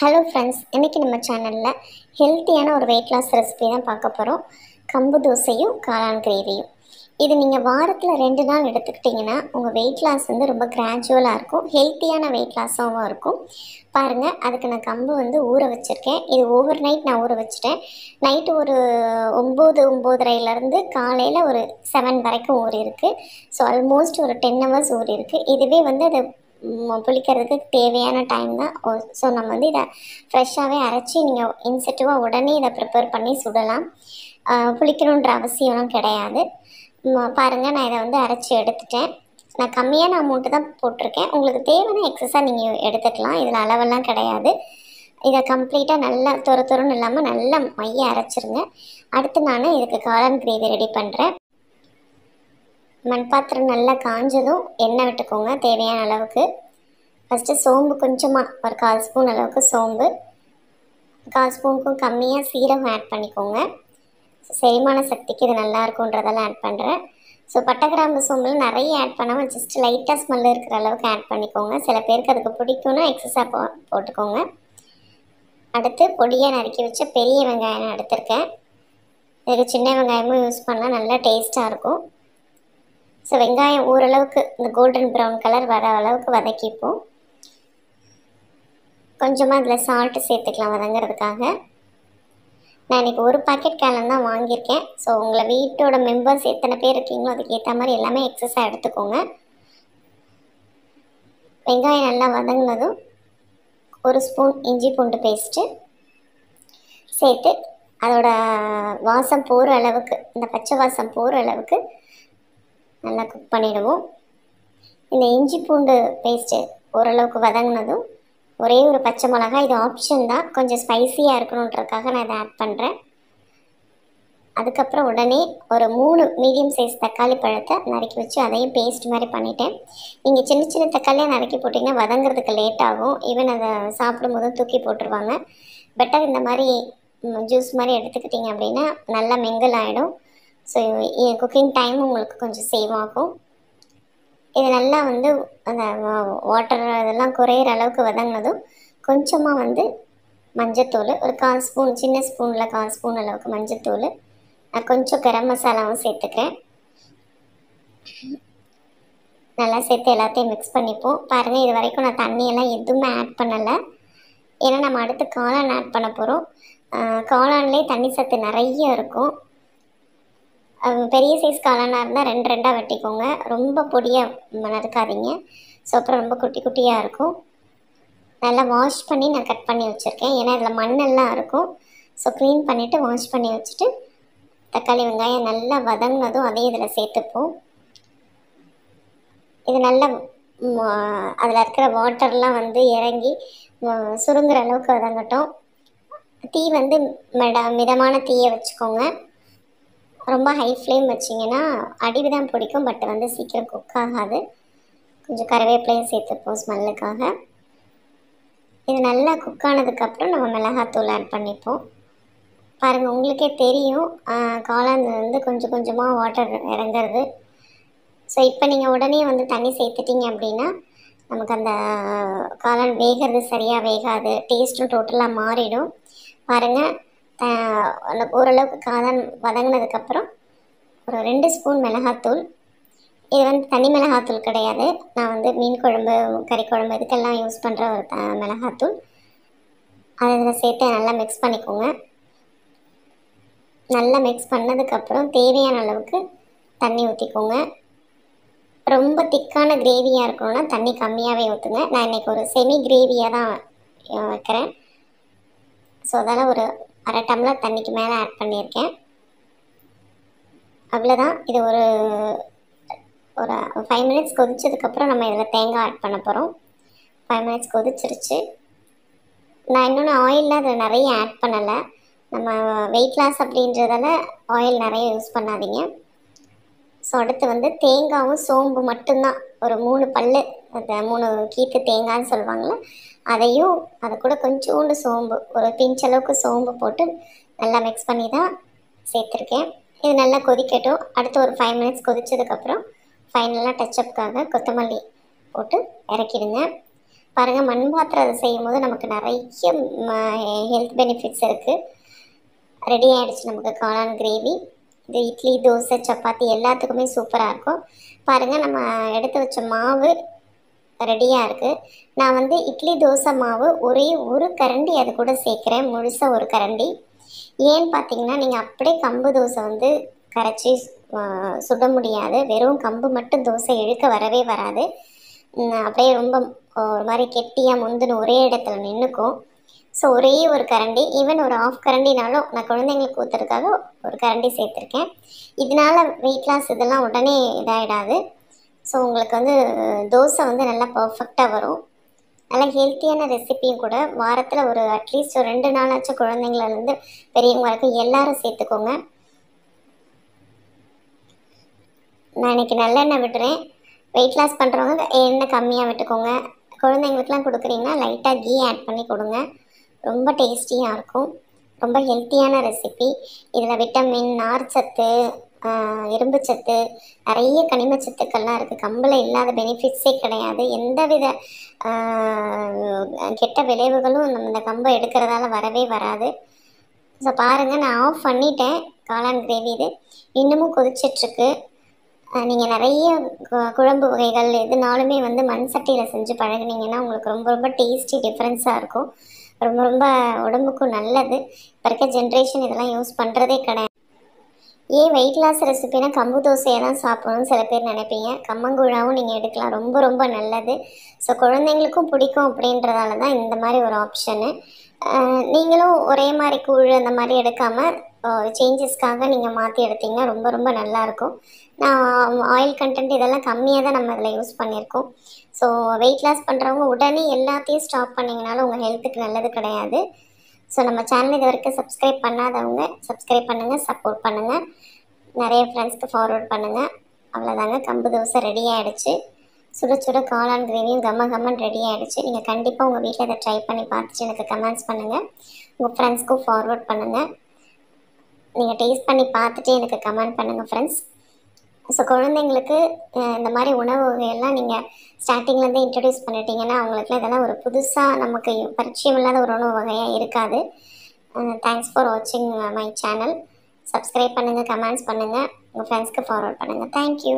hello friends இன்றைக்கி நம்ம சேனலில் ஹெல்த்தியான ஒரு வெயிட் லாஸ் ரெசிபி தான் பார்க்க போகிறோம் கம்பு தோசையும் காளான் கிரேவியும் இது நீங்கள் வாரத்தில் ரெண்டு நாள் எடுத்துக்கிட்டிங்கன்னா உங்கள் வெயிட் லாஸ் வந்து ரொம்ப கிராஜுவலாக இருக்கும் ஹெல்த்தியான வெயிட் லாஸாகவும் இருக்கும் பாருங்கள் அதுக்கு நான் கம்பு வந்து ஊற வச்சுருக்கேன் இது ஓவர் நைட் நான் ஊற வச்சுட்டேன் நைட்டு ஒரு ஒம்பது ஒம்போதரையிலேருந்து காலையில் ஒரு செவன் வரைக்கும் ஊறி இருக்குது ஸோ ஆல்மோஸ்ட் ஒரு டென் ஹவர்ஸ் ஊறி இருக்குது இதுவே வந்து அது புளிக்கிறதுக்கு தேவையான டைம் தான் ஸோ நம்ம வந்து இதை ஃப்ரெஷ்ஷாகவே அரைச்சி நீங்கள் இன்செட்டிவாக உடனே இதை ப்ரிப்பேர் பண்ணி சுடலாம் புளிக்கணுன்ற அவசியம்லாம் கிடையாது பாருங்கள் நான் இதை வந்து அரைச்சி எடுத்துட்டேன் நான் கம்மியான அமௌண்ட்டு தான் போட்டிருக்கேன் உங்களுக்கு தேவையான எக்ஸஸாக நீங்கள் எடுத்துக்கலாம் இதில் அளவெல்லாம் கிடையாது இதை கம்ப்ளீட்டாக நல்லா துர துரன்னு இல்லாமல் நல்லா மைய அரைச்சிருங்க அடுத்து நான் இதுக்கு காளான் கிரேவி ரெடி பண்ணுறேன் மண்பாத்திரம் நல்லா காஞ்சதும் எண்ணெய் விட்டுக்கோங்க தேவையான அளவுக்கு ஃபஸ்ட்டு சோம்பு கொஞ்சமாக ஒரு கால் ஸ்பூன் அளவுக்கு சோம்பு கால் ஸ்பூனுக்கும் கம்மியாக சீரகம் ஆட் பண்ணிக்கோங்க செரிமான சக்திக்கு இது நல்லா இருக்குன்றதெல்லாம் ஆட் பண்ணுறேன் ஸோ பட்டகிராம்பு கிராம்பு சோம்புலாம் நிறைய ஆட் பண்ணாமல் ஜஸ்ட் லைட்டாக ஸ்மெல் இருக்கிற அளவுக்கு ஆட் பண்ணிக்கோங்க சில பேருக்கு அதுக்கு பிடிக்கும்னா எக்ஸஸாக போ போட்டுக்கோங்க அடுத்து பொடியை நறுக்கி வச்ச பெரிய வெங்காயம் எடுத்திருக்கேன் இதுக்கு சின்ன வெங்காயமும் யூஸ் பண்ணால் நல்லா டேஸ்ட்டாக இருக்கும் ஸோ வெங்காயம் ஓரளவுக்கு இந்த கோல்டன் ப்ரௌன் கலர் வர அளவுக்கு வதக்கிப்போம் கொஞ்சமாக அதில் சால்ட்டு சேர்த்துக்கலாம் வதங்கிறதுக்காக நான் இன்றைக்கி ஒரு பாக்கெட் கேலம் தான் வாங்கியிருக்கேன் ஸோ உங்களை வீட்டோட மெம்பர்ஸ் எத்தனை பேர் இருக்கீங்களோ அதுக்கேற்ற மாதிரி எல்லாமே எக்ஸஸாக எடுத்துக்கோங்க வெங்காயம் நல்லா வதங்கினதும் ஒரு ஸ்பூன் இஞ்சி பூண்டு பேஸ்ட்டு சேர்த்து அதோட வாசம் போகிற அளவுக்கு இந்த பச்சை வாசம் போகிற அளவுக்கு நல்லா குக் பண்ணிவிடுவோம் இந்த இஞ்சி பூண்டு பேஸ்ட்டு ஓரளவுக்கு வதங்கினதும் ஒரே ஒரு பச்சை மிளகா இது ஆப்ஷன் தான் கொஞ்சம் ஸ்பைசியாக இருக்கணுன்றதுக்காக நான் இதை ஆட் பண்ணுறேன் அதுக்கப்புறம் உடனே ஒரு மூணு மீடியம் சைஸ் தக்காளி பழத்தை நறுக்கி வச்சு அதையும் பேஸ்ட் மாதிரி பண்ணிட்டேன் நீங்கள் சின்ன சின்ன தக்காளியாக நறுக்கி போட்டிங்கன்னா வதங்கிறதுக்கு லேட் ஆகும் ஈவன் அதை சாப்பிடும் போதும் தூக்கி போட்டுருவாங்க பெட்டர் இந்த மாதிரி ஜூஸ் மாதிரி எடுத்துக்கிட்டிங்க அப்படின்னா நல்லா மெங்கல் ஆகிடும் ஸோ என் குக்கிங் டைம் உங்களுக்கு கொஞ்சம் சேவ் ஆகும் இது நல்லா வந்து அந்த வாட்டர் இதெல்லாம் குறையிற அளவுக்கு வதங்கினதும் கொஞ்சமாக வந்து மஞ்சத்தூள் ஒரு கால் ஸ்பூன் சின்ன ஸ்பூனில் கால் ஸ்பூன் அளவுக்கு மஞ்சத்தூள் நான் கொஞ்சம் கரம் மசாலாவும் சேர்த்துக்கிறேன் நல்லா சேர்த்து எல்லாத்தையும் மிக்ஸ் பண்ணிப்போம் பாருங்கள் இது வரைக்கும் நான் தண்ணியெல்லாம் எதுவுமே ஆட் பண்ணலை ஏன்னா நம்ம அடுத்து காளான் ஆட் பண்ண போகிறோம் காளான்லேயே தண்ணி சத்து நிறைய இருக்கும் பெரிய சைஸ் காளானாக இருந்தால் ரெண்டு ரெண்டாக வெட்டிக்கோங்க ரொம்ப பொடியாக நறுக்காதீங்க ஸோ அப்புறம் ரொம்ப குட்டி குட்டியாக இருக்கும் நல்லா வாஷ் பண்ணி நான் கட் பண்ணி வச்சுருக்கேன் ஏன்னா இதில் மண்ணெல்லாம் இருக்கும் ஸோ க்ளீன் பண்ணிவிட்டு வாஷ் பண்ணி வச்சுட்டு தக்காளி வெங்காயம் நல்லா வதங்கினதும் அதையும் இதில் சேர்த்துப்போம் இது நல்லா அதில் இருக்கிற வாட்டர்லாம் வந்து இறங்கி சுருங்குற அளவுக்கு வதங்கட்டும் தீ வந்து மிட மிதமான தீயை வச்சுக்கோங்க ரொம்ப ஹை ஃப்ளேம் வச்சிங்கன்னா அடிவு தான் பிடிக்கும் பட் வந்து சீக்கிரம் குக் ஆகாது கொஞ்சம் கருவேப்பிலையும் சேர்த்துப்போம் ஸ்மெல்லுக்காக இது நல்லா குக் ஆனதுக்கப்புறம் நம்ம மிளகாத்தூள் ஆட் பண்ணிப்போம் பாருங்கள் உங்களுக்கே தெரியும் வந்து கொஞ்சம் கொஞ்சமாக வாட்டர் இறங்குறது ஸோ இப்போ நீங்கள் உடனே வந்து தண்ணி சேர்த்துட்டீங்க அப்படின்னா நமக்கு அந்த காளான் வேகிறது சரியாக வேகாது டேஸ்ட்டும் டோட்டலாக மாறிடும் பாருங்கள் ஓரளவுக்கு காதான் வதங்கினதுக்கப்புறம் ஒரு ரெண்டு ஸ்பூன் மிளகாத்தூள் இது வந்து தனி மிளகாத்தூள் கிடையாது நான் வந்து மீன் குழம்பு கறி குழம்பு இதுக்கெல்லாம் யூஸ் பண்ணுற ஒரு த மிளகாத்தூள் அதை இதில் சேர்த்து நல்லா மிக்ஸ் பண்ணிக்கோங்க நல்லா மிக்ஸ் பண்ணதுக்கப்புறம் தேவையான அளவுக்கு தண்ணி ஊற்றிக்கோங்க ரொம்ப திக்கான கிரேவியாக இருக்கணும்னா தண்ணி கம்மியாகவே ஊற்றுங்க நான் இன்றைக்கி ஒரு செமி கிரேவியாக தான் வைக்கிறேன் ஸோ அதெல்லாம் ஒரு அரை டம்ளர் தண்ணிக்கு மேலே ஆட் பண்ணியிருக்கேன் அவ்வளோதான் இது ஒரு ஒரு ஃபைவ் மினிட்ஸ் கொதிச்சதுக்கப்புறம் நம்ம இதில் தேங்காய் ஆட் பண்ண போகிறோம் ஃபைவ் மினிட்ஸ் கொதிச்சிருச்சு நான் இன்னொன்று ஆயிலில் அதில் நிறைய ஆட் பண்ணலை நம்ம வெயிட் லாஸ் அப்படின்றதால ஆயில் நிறைய யூஸ் பண்ணாதீங்க ஸோ அடுத்து வந்து தேங்காவும் சோம்பு மட்டும்தான் ஒரு மூணு பல் அந்த மூணு கீத்து தேங்காய்னு சொல்லுவாங்கள்ல அதையும் அதை கூட கொஞ்சோண்டு சோம்பு ஒரு பிஞ்ச் அளவுக்கு சோம்பு போட்டு நல்லா மிக்ஸ் பண்ணி தான் சேர்த்துருக்கேன் இது நல்லா கொதிக்கட்டும் அடுத்து ஒரு ஃபைவ் மினிட்ஸ் கொதித்ததுக்கப்புறம் ஃபைனலாக டச்சப்புக்காக கொத்தமல்லி போட்டு இறக்கிடுங்க பாருங்கள் மண் பாத்திரம் அதை செய்யும் போது நமக்கு நிறைய ஹெல்த் பெனிஃபிட்ஸ் இருக்குது ரெடி ஆகிடுச்சு நமக்கு காளான் கிரேவி இது இட்லி தோசை சப்பாத்தி எல்லாத்துக்குமே சூப்பராக இருக்கும் பாருங்கள் நம்ம எடுத்து வச்ச மாவு ரெடியாக இருக்குது நான் வந்து இட்லி தோசை மாவு ஒரே ஒரு கரண்டி அது கூட சேர்க்குறேன் முழுசாக ஒரு கரண்டி ஏன்னு பார்த்தீங்கன்னா நீங்கள் அப்படியே கம்பு தோசை வந்து கரைச்சி சுட முடியாது வெறும் கம்பு மட்டும் தோசை இழுக்க வரவே வராது அப்படியே ரொம்ப ஒரு மாதிரி கெட்டியாக முந்துன்னு ஒரே இடத்துல நின்றுக்கும் ஸோ ஒரே ஒரு கரண்டி ஈவன் ஒரு ஆஃப் கரண்டினாலும் நான் குழந்தைங்களுக்கு ஊற்றுறதுக்காக ஒரு கரண்டி சேர்த்துருக்கேன் இதனால் வெயிட் லாஸ் இதெல்லாம் உடனே இதாகிடாது ஸோ உங்களுக்கு வந்து தோசை வந்து நல்லா பர்ஃபெக்டாக வரும் நல்லா ஹெல்த்தியான ரெசிப்பியும் கூட வாரத்தில் ஒரு அட்லீஸ்ட் ஒரு ரெண்டு நாளாச்சும் குழந்தைங்களேருந்து பெரியவங்க வரைக்கும் எல்லாரும் சேர்த்துக்கோங்க நான் இன்றைக்கி நல்லெண்ணெய் விட்டுறேன் வெயிட் லாஸ் பண்ணுறவங்க எண்ணெய் கம்மியாக விட்டுக்கோங்க குழந்தைங்களுக்குலாம் கொடுக்குறீங்கன்னா லைட்டாக கீ ஆட் பண்ணி கொடுங்க ரொம்ப டேஸ்டியாக இருக்கும் ரொம்ப ஹெல்த்தியான ரெசிபி இதில் விட்டமின் நார்ச்சத்து இரும்பு சத்து நிறைய கனிம சத்துக்கள்லாம் இருக்குது கம்பில் இல்லாத பெனிஃபிட்ஸே கிடையாது எந்த வித கெட்ட விளைவுகளும் நம்ம இந்த கம்பை எடுக்கிறதால வரவே வராது ஸோ பாருங்கள் நான் ஆஃப் பண்ணிட்டேன் காளான் கிரேவி இது இன்னமும் கொதிச்சிட்ருக்கு நீங்கள் நிறைய குழம்பு வகைகள் எதுனாலுமே வந்து மண் சட்டியில் செஞ்சு பழகுனீங்கன்னா உங்களுக்கு ரொம்ப ரொம்ப டேஸ்டி டிஃப்ரென்ஸாக இருக்கும் ரொம்ப ரொம்ப உடம்புக்கும் நல்லது இப்போ இருக்க ஜென்ரேஷன் இதெல்லாம் யூஸ் பண்ணுறதே கிடையாது ஏன் வெயிட் லாஸ் ரெசிபினா கம்பு தோசையை தான் சாப்பிடணும்னு சில பேர் நினைப்பீங்க கம்மங்கூழாவும் நீங்கள் எடுக்கலாம் ரொம்ப ரொம்ப நல்லது ஸோ குழந்தைங்களுக்கும் பிடிக்கும் அப்படின்றதால தான் இந்த மாதிரி ஒரு ஆப்ஷனு நீங்களும் ஒரே மாதிரி கூழ் அந்த மாதிரி எடுக்காமல் சேஞ்சஸ்க்காக நீங்கள் மாற்றி எடுத்தீங்கன்னா ரொம்ப ரொம்ப நல்லாயிருக்கும் நான் ஆயில் கண்டென்ட் இதெல்லாம் கம்மியாக தான் நம்ம இதில் யூஸ் பண்ணியிருக்கோம் ஸோ வெயிட் லாஸ் பண்ணுறவங்க உடனே எல்லாத்தையும் ஸ்டாப் பண்ணிங்கனாலும் உங்கள் ஹெல்த்துக்கு நல்லது கிடையாது ஸோ நம்ம சேனல் இது வரைக்கும் சப்ஸ்கிரைப் பண்ணாதவங்க சப்ஸ்கிரைப் பண்ணுங்கள் சப்போர்ட் பண்ணுங்கள் நிறைய ஃப்ரெண்ட்ஸ்க்கு ஃபார்வர்ட் பண்ணுங்கள் அவ்வளோதாங்க கம்பு தோசை ரெடி ஆகிடுச்சு சுட சுட காளான் கிரேவியும் கம்ம கம்மன் ரெடி ஆகிடுச்சு நீங்கள் கண்டிப்பாக உங்கள் வீட்டில் இதை ட்ரை பண்ணி பார்த்துட்டு எனக்கு கமெண்ட்ஸ் பண்ணுங்கள் உங்கள் ஃப்ரெண்ட்ஸ்க்கும் ஃபார்வர்ட் பண்ணுங்கள் நீங்கள் டேஸ்ட் பண்ணி பார்த்துட்டு எனக்கு கமெண்ட் பண்ணுங்கள் ஃப்ரெண்ட்ஸ் ஸோ குழந்தைங்களுக்கு இந்த மாதிரி உணவு வகையெல்லாம் நீங்கள் ஸ்டார்டிங்லேருந்து இன்ட்ரடியூஸ் பண்ணிட்டீங்கன்னா அவங்களுக்குலாம் இதெல்லாம் ஒரு புதுசாக நமக்கு பரிச்சயம் இல்லாத ஒரு உணவு வகையாக இருக்காது தேங்க்ஸ் ஃபார் வாட்சிங் மை சேனல் சப்ஸ்கிரைப் பண்ணுங்கள் கமெண்ட்ஸ் பண்ணுங்கள் உங்கள் ஃப்ரெண்ட்ஸ்க்கு ஃபார்வர்ட் பண்ணுங்கள் தேங்க்யூ